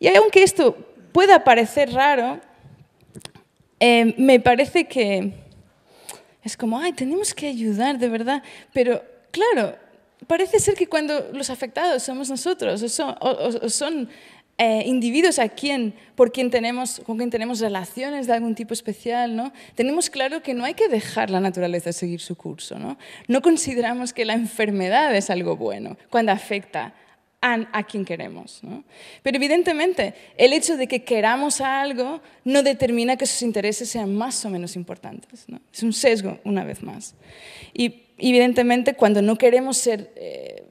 Y aunque esto pueda parecer raro, em, me parece que es como, ay, tenemos que ayudar de verdad, pero claro, parece ser que cuando los afectados somos nosotros o son, eh, individuos a quien, por tenemos, con quien tenemos relaciones de algún tipo especial, ¿no? tenemos claro que no hay que dejar la naturaleza seguir su curso. No, no consideramos que la enfermedad es algo bueno cuando afecta a, quien queremos. ¿no? Pero evidentemente, el hecho de que queramos algo no determina que sus intereses sean más o menos importantes. Es un sesgo, una vez más. Y evidentemente, cuando no queremos ser, eh,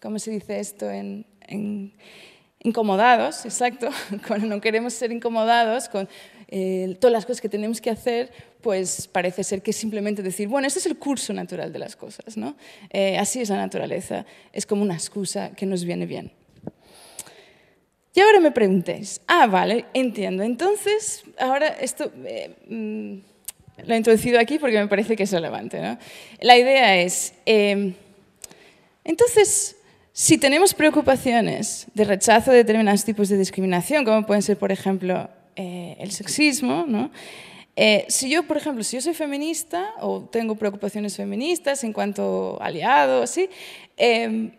¿cómo se dice esto en, en incomodados, exacto, cuando no queremos ser incomodados con todas las cosas que tenemos que hacer, pues parece ser que simplemente decir, bueno, este es el curso natural de las cosas, ¿no? Eh, así es la naturaleza, es como una excusa que nos viene bien. Y ahora me preguntéis, ah, vale, entiendo, entonces, ahora esto... Eh, mm, lo he introducido aquí porque me parece que es relevante. ¿no? La idea es, em, entonces, si tenemos preocupaciones de rechazo de determinados tipos de discriminación, como pueden ser, por ejemplo, eh, el sexismo, ¿no? Eh, si yo, por ejemplo, si yo soy feminista o tengo preocupaciones feministas en cuanto aliado, así, em,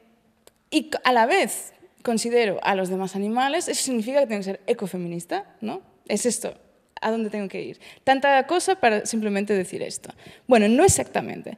y a la vez considero a los demás animales, eso significa que tengo que ser ecofeminista, ¿no? Es esto, ¿a dónde tengo que ir? Tanta cosa para simplemente decir esto. Bueno, no exactamente.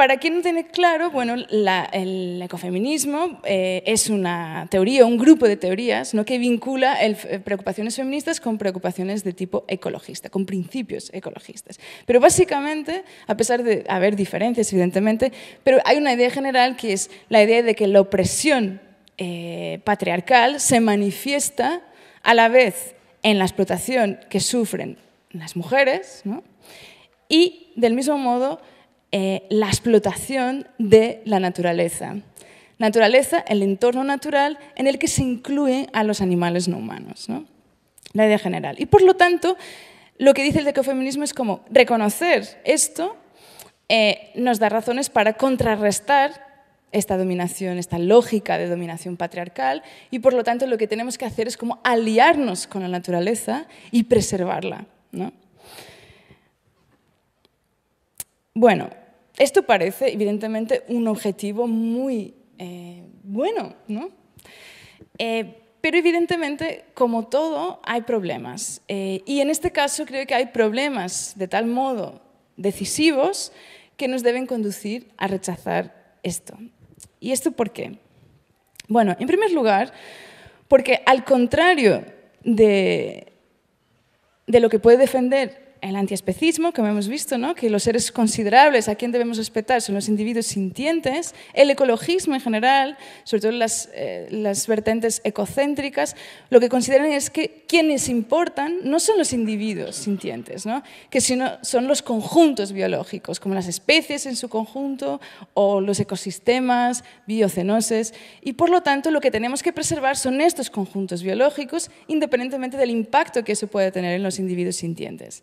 Para quien no tiene claro, bueno, el ecofeminismo eh, es una teoría, un grupo de teorías ¿no? que vincula eh, preocupaciones feministas con preocupaciones de tipo ecologista, con principios ecologistas. Pero básicamente, a pesar de haber diferencias, evidentemente, pero hay una idea general que es la idea de que la opresión eh, patriarcal se manifiesta a la vez en la explotación que sufren las mujeres y, del mismo modo, eh, la explotación de la naturaleza. Naturaleza, el entorno natural en el que se incluyen a los animales no humanos. La idea general. Y por lo tanto, lo que dice el ecofeminismo es como reconocer esto eh, nos da razones para contrarrestar esta dominación, esta lógica de dominación patriarcal y por lo tanto lo que tenemos que hacer es como aliarnos con la naturaleza y preservarla. Bueno, esto parece, evidentemente, un objetivo muy eh, bueno, ¿no? Eh, pero evidentemente, como todo, hay problemas. Eh, y en este caso creo que hay problemas de tal modo decisivos que nos deben conducir a rechazar esto. ¿Y esto por qué? Bueno, en primer lugar, porque al contrario de lo que puede defender el antiespecismo, como hemos visto, que los seres considerables a quien debemos respetar son los individuos sintientes, el ecologismo en general, sobre todo las, eh, vertentes ecocéntricas, lo que consideran es que quienes importan no son los individuos sintientes, que sino son los conjuntos biológicos, como las especies en su conjunto o los ecosistemas biocenoses. y por lo tanto lo que tenemos que preservar son estos conjuntos biológicos, independientemente del impacto que eso puede tener en los individuos sintientes.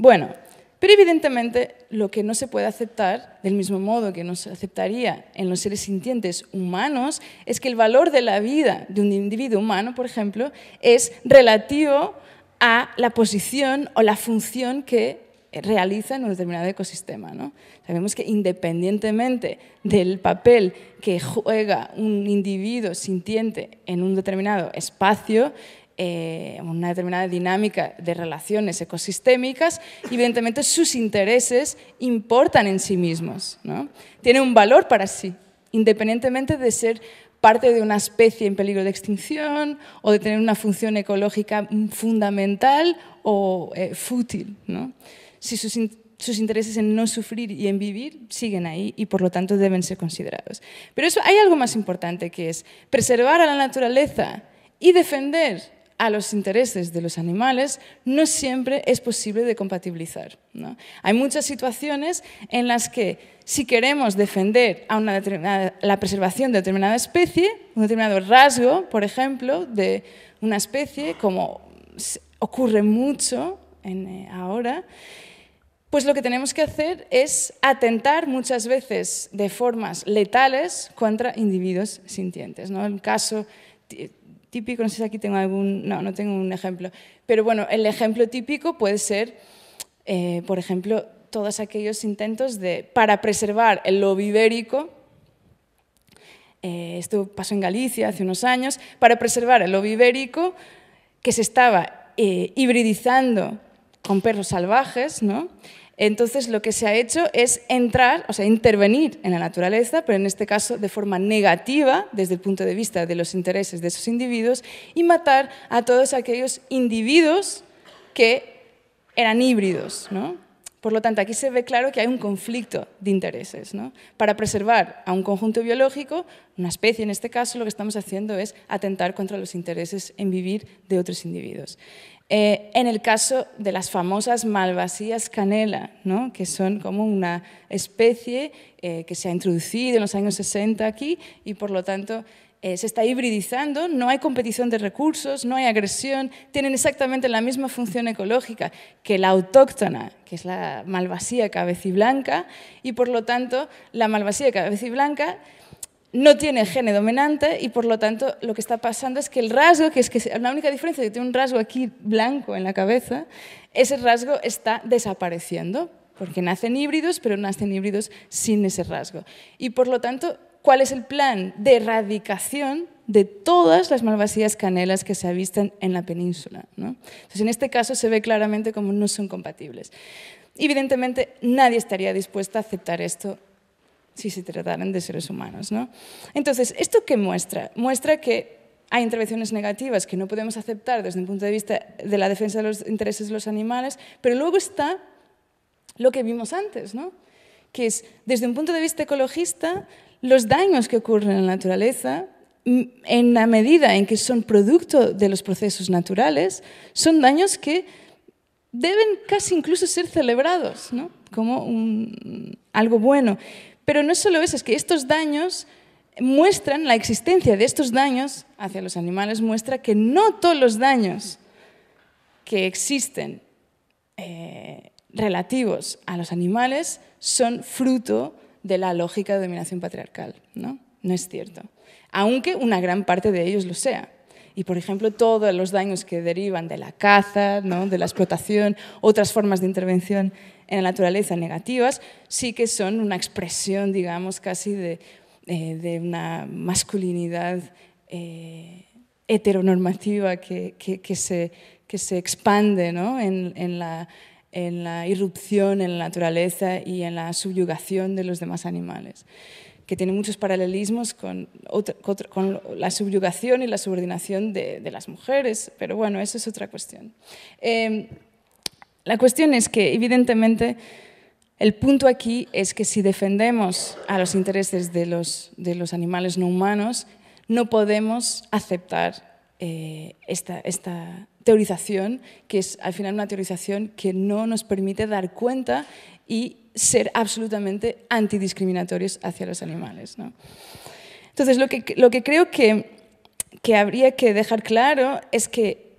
Bueno, pero evidentemente lo que no se puede aceptar, del mismo modo que no se aceptaría en los seres sintientes humanos, es que el valor de la vida de un individuo humano, por ejemplo, es relativo a la posición o la función que realiza en un determinado ecosistema. ¿no? Sabemos que independientemente del papel que juega un individuo sintiente en un determinado espacio, eh, una determinada dinámica de relaciones ecosistémicas, evidentemente sus intereses importan en sí mismos. ¿no? Tienen un valor para sí, independientemente de ser parte de una especie en peligro de extinción o de tener una función ecológica fundamental o eh, fútil. ¿no? Si sus, intereses en no sufrir y en vivir siguen ahí y por lo tanto deben ser considerados. Pero eso hay algo más importante que es preservar a la naturaleza y defender a los intereses de los animales no siempre es posible de compatibilizar. Hay muchas situaciones en las que si queremos defender a una la preservación de determinada especie, un determinado rasgo, por ejemplo, de una especie, como ocurre mucho en, eh, ahora, pues lo que tenemos que hacer es atentar muchas veces de formas letales contra individuos sintientes. ¿no? El caso típico, no sé si aquí tengo algún, no, no tengo un ejemplo, pero bueno, el ejemplo típico puede ser, eh, por ejemplo, todos aquellos intentos de, para preservar el lobo ibérico, eh, esto pasó en Galicia hace unos años, para preservar el lobo ibérico que se estaba eh, hibridizando con perros salvajes, ¿no? Entonces, lo que se ha hecho es entrar, o sea, intervenir en la naturaleza, pero en este caso de forma negativa, desde el punto de vista de los intereses de esos individuos, y matar a todos aquellos individuos que eran híbridos, ¿no? Por lo tanto, aquí se ve claro que hay un conflicto de intereses. Para preservar a un conjunto biológico, una especie en este caso, lo que estamos haciendo es atentar contra los intereses en vivir de otros individuos. Eh, en el caso de las famosas malvasías canela, que son como una especie eh, que se ha introducido en los años 60 aquí y por lo tanto eh, se está hibridizando, no hay competición de recursos, no hay agresión, tienen exactamente la misma función ecológica que la autóctona, que es la malvasía cabeciblanca, y por lo tanto la malvasía blanca no tiene gene dominante y por lo tanto lo que está pasando es que el rasgo, que es que la única diferencia es que tiene un rasgo aquí blanco en la cabeza, ese rasgo está desapareciendo porque nacen híbridos, pero nacen híbridos sin ese rasgo. Y por lo tanto, cuál es el plan de erradicación de todas las malvasías canelas que se avistan en la península. Entonces, en este caso se ve claramente como no son compatibles. Evidentemente, nadie estaría dispuesto a aceptar esto si se trataran de seres humanos. ¿no? Entonces, ¿esto qué muestra? Muestra que hay intervenciones negativas que no podemos aceptar desde un punto de vista de la defensa de los intereses de los animales, pero luego está lo que vimos antes, ¿no? que es, desde un punto de vista ecologista, los daños que ocurren en la naturaleza, en la medida en que son producto de los procesos naturales, son daños que deben casi incluso ser celebrados como algo bueno. Pero no es solo eso, es que estos daños muestran, la existencia de estos daños hacia los animales muestra que no todos los daños que existen eh, relativos a los animales son fruto de la lógica de dominación patriarcal. No, no es cierto. Aunque una gran parte de ellos lo sea. Y, por ejemplo, todos los daños que derivan de la caza, ¿no? de la explotación, otras formas de intervención en la naturaleza negativas, sí que son una expresión, digamos, casi de, eh, una masculinidad eh, heteronormativa que, se, que se expande en, la, en la irrupción en la naturaleza y en la subyugación de los demás animales, que tiene muchos paralelismos con, la subyugación y la subordinación de, las mujeres, pero bueno, eso es otra cuestión. Em, la cuestión es que, evidentemente, el punto aquí es que si defendemos a los intereses de los, de los animales no humanos, no podemos aceptar eh, esta, esta teorización, que es al final una teorización que no nos permite dar cuenta y ser absolutamente antidiscriminatorios hacia los animales. ¿no? Entonces, lo que, lo que creo que, que habría que dejar claro es que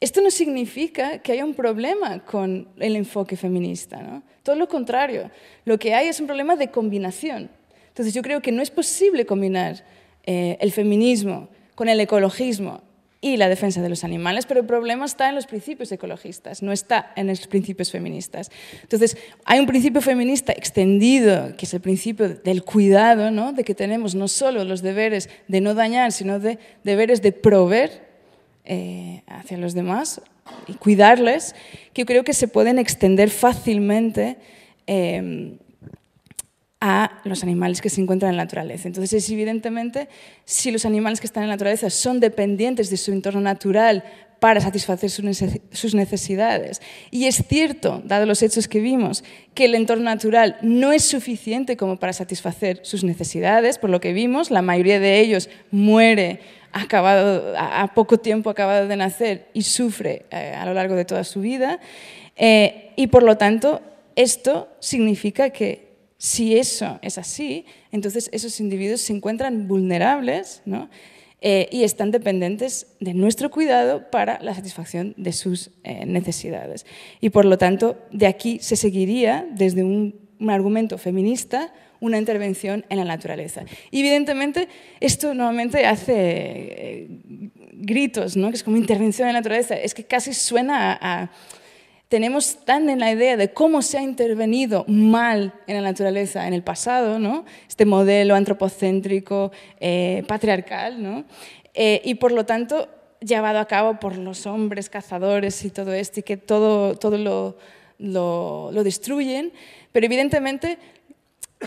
esto no significa que haya un problema con el enfoque feminista, ¿no? todo lo contrario, lo que hay es un problema de combinación. Entonces yo creo que no es posible combinar eh, el feminismo con el ecologismo, y la defensa de los animales, pero el problema está en los principios ecologistas, no está en los principios feministas. Entonces, hay un principio feminista extendido, que es el principio del cuidado, ¿no? de que tenemos no solo los deberes de no dañar, sino de deberes de proveer eh, hacia los demás y cuidarles, que yo creo que se pueden extender fácilmente. Eh, a los animales que se encuentran en la naturaleza. Entonces, es evidentemente, si los animales que están en la naturaleza son dependientes de su entorno natural para satisfacer sus necesidades. Y es cierto, dado los hechos que vimos, que el entorno natural no es suficiente como para satisfacer sus necesidades, por lo que vimos, la mayoría de ellos muere a poco tiempo acabado de nacer y sufre eh, a lo largo de toda su vida. Eh, y por lo tanto, esto significa que si eso es así, entonces esos individuos se encuentran vulnerables eh, y están dependientes de nuestro cuidado para la satisfacción de sus eh, necesidades. Y por lo tanto, de aquí se seguiría desde un, argumento feminista una intervención en la naturaleza. evidentemente esto nuevamente hace eh, gritos, ¿no? que es como intervención en la naturaleza, es que casi suena a tenemos tan en la idea de cómo se ha intervenido mal en la naturaleza en el pasado, ¿no? este modelo antropocéntrico, eh, patriarcal, ¿no? Eh, y por lo tanto llevado a cabo por los hombres cazadores y todo esto, y que todo, todo lo, lo, lo destruyen, pero evidentemente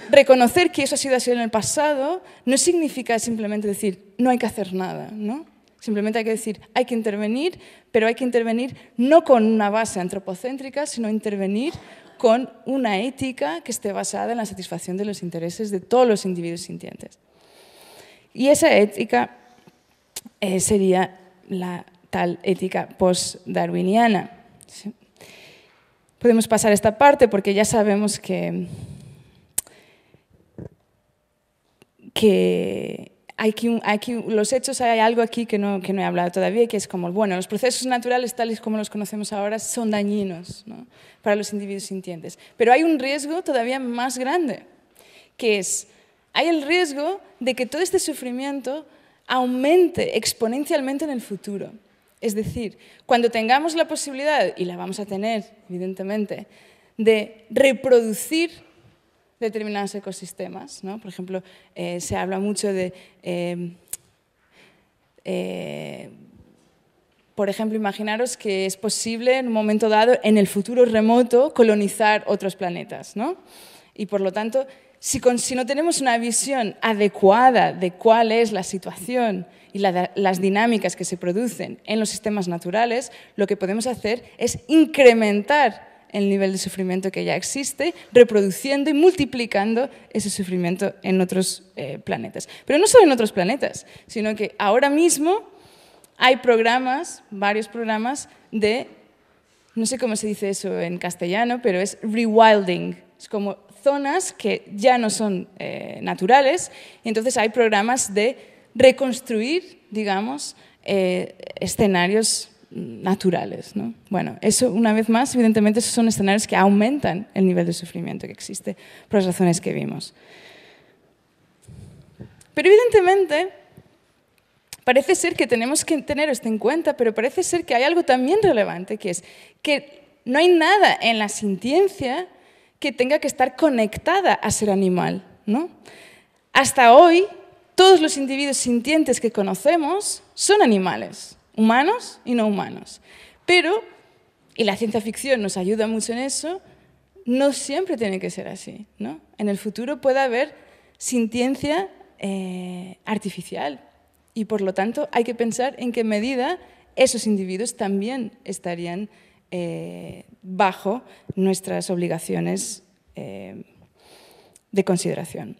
reconocer que eso ha sido así en el pasado no significa simplemente decir no hay que hacer nada, ¿no? Simplemente hay que decir, hay que intervenir, pero hay que intervenir no con una base antropocéntrica, sino intervenir con una ética que esté basada en la satisfacción de los intereses de todos los individuos sintientes. Y esa ética eh, sería la tal ética post-darwiniana. Podemos pasar esta parte porque ya sabemos que, que hay los hechos, hay algo aquí que no, he hablado todavía, que es como, bueno, los procesos naturales tales como los conocemos ahora son dañinos para los individuos sintientes. Pero hay un riesgo todavía más grande, que es, hay el riesgo de que todo este sufrimiento aumente exponencialmente en el futuro. Es decir, cuando tengamos la posibilidad, y la vamos a tener, evidentemente, de reproducir determinados ecosistemas. Por ejemplo, eh, se habla mucho de... Em, eh, por ejemplo, imaginaros que es posible en un momento dado, en el futuro remoto, colonizar otros planetas. Y por lo tanto, si, no tenemos una visión adecuada de cuál es la situación y las dinámicas que se producen en los sistemas naturales, lo que podemos hacer es incrementar el nivel de sufrimiento que ya existe, reproduciendo y multiplicando ese sufrimiento en otros eh, planetas. Pero no solo en otros planetas, sino que ahora mismo hay programas, varios programas de, no sé cómo se dice eso en castellano, pero es rewilding. Es como zonas que ya no son eh, naturales, y entonces hay programas de reconstruir, digamos, eh, escenarios naturales. ¿no? Bueno, eso una vez más, evidentemente, esos son escenarios que aumentan el nivel de sufrimiento que existe por las razones que vimos. Pero evidentemente, parece ser que tenemos que tener esto en cuenta, pero parece ser que hay algo también relevante, que es que no hay nada en la sintiencia que tenga que estar conectada a ser animal. ¿no? Hasta hoy, todos los individuos sintientes que conocemos son animales humanos y no humanos. Pero, y la ciencia ficción nos ayuda mucho en eso, no siempre tiene que ser así. ¿no? En el futuro puede haber sintiencia eh, artificial y por lo tanto hay que pensar en qué medida esos individuos también estarían eh, bajo nuestras obligaciones eh, de consideración.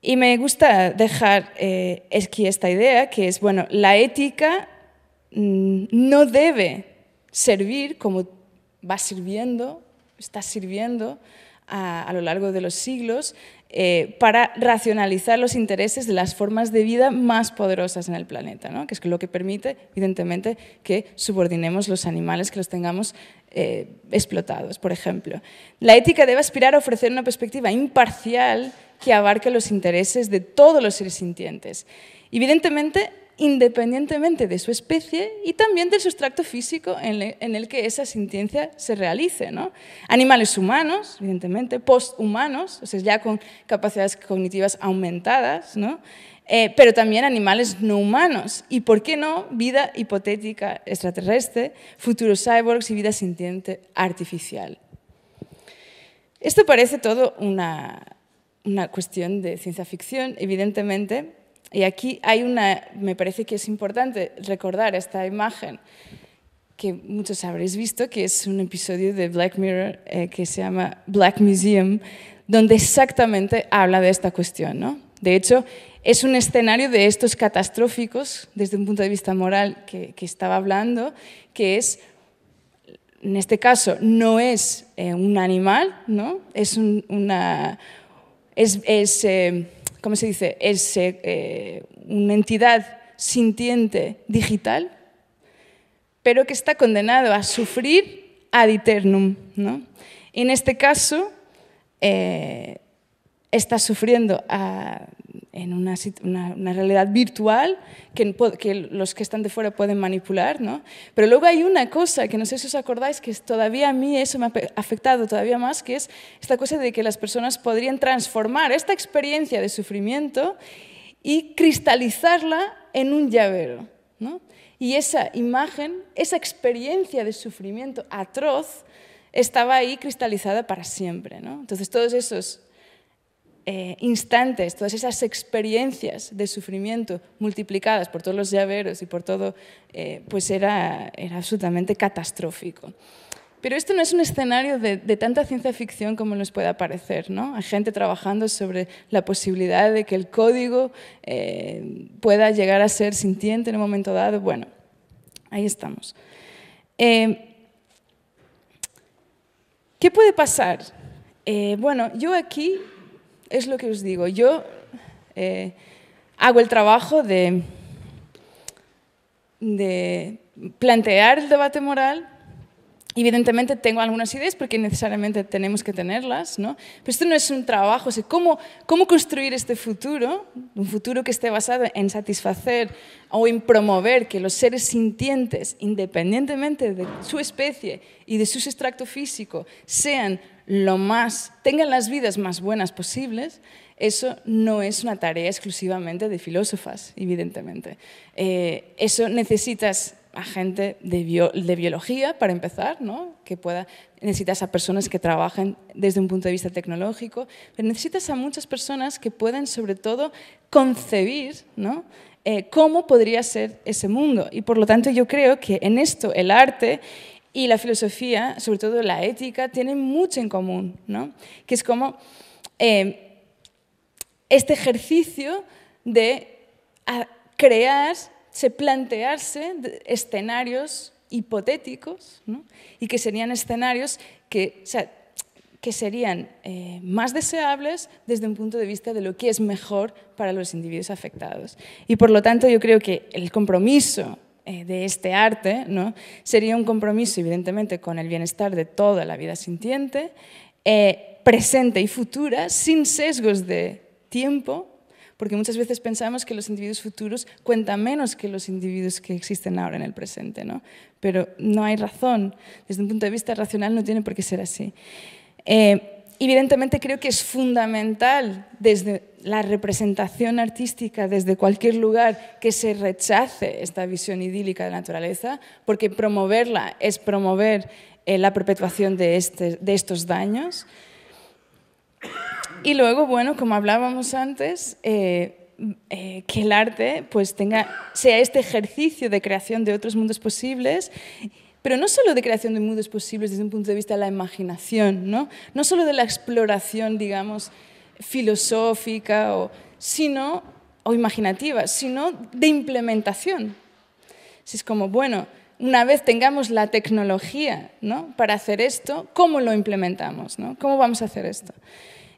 Y me gusta dejar eh, esta idea, que es, bueno, la ética mm, no debe servir como va sirviendo, está sirviendo a, lo largo de los siglos, eh, para racionalizar los intereses de las formas de vida más poderosas en el planeta, ¿no? que es lo que permite, evidentemente, que subordinemos los animales, que los tengamos eh, explotados, por ejemplo. La ética debe aspirar a ofrecer una perspectiva imparcial que abarque los intereses de todos los seres sintientes. Evidentemente, independientemente de su especie y también del sustrato físico en, el que esa sintiencia se realice. Animales humanos, evidentemente, posthumanos, o sea, ya con capacidades cognitivas aumentadas, eh, pero también animales no humanos y, ¿por qué no?, vida hipotética extraterrestre, futuros cyborgs y vida sintiente artificial. Esto parece todo una, una cuestión de ciencia ficción, evidentemente. Y aquí hay una, me parece que es importante recordar esta imagen que muchos habréis visto, que es un episodio de Black Mirror eh, que se llama Black Museum, donde exactamente habla de esta cuestión. ¿no? De hecho, es un escenario de estos catastróficos, desde un punto de vista moral que, estaba hablando, que es, en este caso, no es eh, un animal, ¿no? es una, es, es eh, se dice? Eh, eh, una entidad sintiente digital, pero que está condenado a sufrir ad eternum. ¿no? En este caso, está sufriendo a, en una, realidad virtual que, los que están de fuera pueden manipular, Pero luego hay una cosa que no sé si os acordáis, que todavía a mí eso me ha afectado todavía más, que es esta cosa de que las personas podrían transformar esta experiencia de sufrimiento y cristalizarla en un llavero, Y esa imagen, esa experiencia de sufrimiento atroz, estaba ahí cristalizada para siempre. Entonces, todos esos eh, instantes, todas esas experiencias de sufrimiento multiplicadas por todos los llaveros y por todo, eh, pues era, absolutamente catastrófico. Pero esto no es un escenario de, tanta ciencia ficción como nos pueda parecer. ¿no? Hay gente trabajando sobre la posibilidad de que el código eh, pueda llegar a ser sintiente en un momento dado. Bueno, ahí estamos. ¿Qué puede pasar? bueno, yo aquí es lo que os digo. Yo eh, hago el trabajo de plantear el debate moral Evidentemente tengo algunas ideas porque necesariamente tenemos que tenerlas, ¿no? Pero esto no es un trabajo, ¿cómo, ¿cómo construir este futuro? Un futuro que esté basado en satisfacer o en promover que los seres sintientes, independientemente de su especie y de su extracto físico, sean lo más, tengan las vidas más buenas posibles, eso no es una tarea exclusivamente de filósofas, evidentemente. Eh, eso necesitas gente de, biología, para empezar, que pueda, necesitas a personas que trabajen desde un punto de vista tecnológico, pero necesitas a muchas personas que puedan sobre todo concebir ¿no? Eh, cómo podría ser ese mundo. Y por lo tanto yo creo que en esto el arte y la filosofía, sobre todo la ética, tienen mucho en común, que es como eh, este ejercicio de ah, crear se plantearse escenarios hipotéticos y que serían escenarios que, que serían eh, más deseables desde un punto de vista de lo que es mejor para los individuos afectados. Y por lo tanto yo creo que el compromiso eh, de este arte sería un compromiso evidentemente con el bienestar de toda la vida sintiente, eh, presente y futura, sin sesgos de tiempo porque muchas veces pensamos que los individuos futuros cuentan menos que los individuos que existen ahora en el presente, pero no hay razón, desde un punto de vista racional no tiene por qué ser así. Eh, evidentemente creo que es fundamental desde la representación artística desde cualquier lugar que se rechace esta visión idílica de la naturaleza, porque promoverla es promover eh, la perpetuación de este, estos daños. Y luego, bueno, como hablábamos antes, eh, eh, que el arte pues sea este ejercicio de creación de otros mundos posibles pero no solo de creación de mundos posibles desde un punto de vista de la imaginación, ¿no? no solo de la exploración, digamos, filosófica o, sino, o imaginativa, sino de implementación. Si es como, bueno, una vez tengamos la tecnología para hacer esto, ¿cómo lo implementamos? ¿Cómo vamos a hacer esto?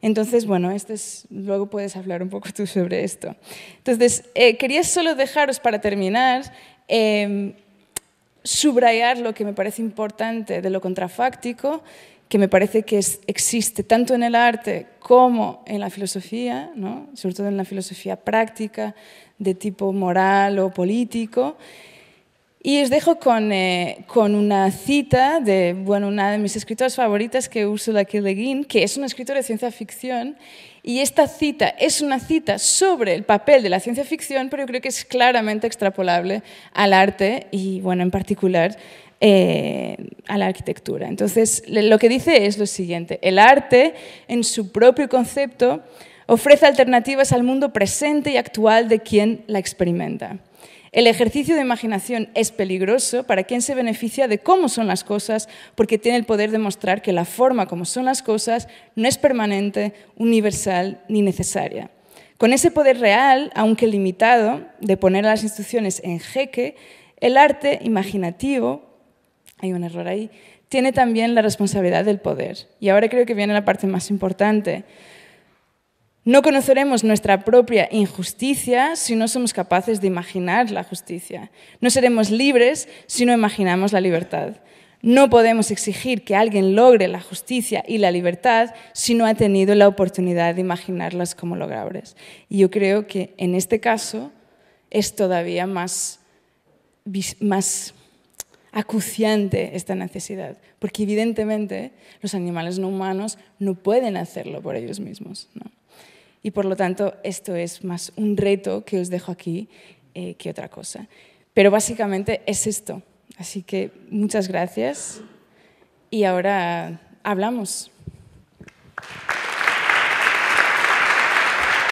Entonces, bueno, esto es, luego puedes hablar un poco tú sobre esto. Entonces, eh, quería solo dejaros para terminar, em, subrayar lo que me parece importante de lo contrafáctico, que me parece que existe tanto en el arte como en la filosofía, ¿no? sobre todo en la filosofía práctica de tipo moral o político. Y os dejo con, eh, una cita de una de mis escritoras favoritas, que es Ursula K. Le Guin, que es una escritora de ciencia ficción. Y esta cita es una cita sobre el papel de la ciencia ficción, pero yo creo que es claramente extrapolable al arte y, bueno, en particular eh, a la arquitectura. Entonces, lo que dice es lo siguiente, el arte en su propio concepto ofrece alternativas al mundo presente y actual de quien la experimenta. El ejercicio de imaginación es peligroso para quien se beneficia de cómo son las cosas porque tiene el poder de mostrar que la forma como son las cosas no es permanente, universal ni necesaria. Con ese poder real, aunque limitado, de poner a las instituciones en jeque, el arte imaginativo, hay un error ahí, tiene también la responsabilidad del poder. Y ahora creo que viene la parte más importante. No conoceremos nuestra propia injusticia si no somos capaces de imaginar la justicia. No seremos libres si no imaginamos la libertad. No podemos exigir que alguien logre la justicia y la libertad si no ha tenido la oportunidad de imaginarlas como logrables. Y yo creo que en este caso es todavía más, acuciante esta necesidad, porque evidentemente los animales no humanos no pueden hacerlo por ellos mismos. Y por lo tanto, esto es más un reto que os dejo aquí eh, que otra cosa. Pero básicamente es esto. Así que muchas gracias y ahora hablamos.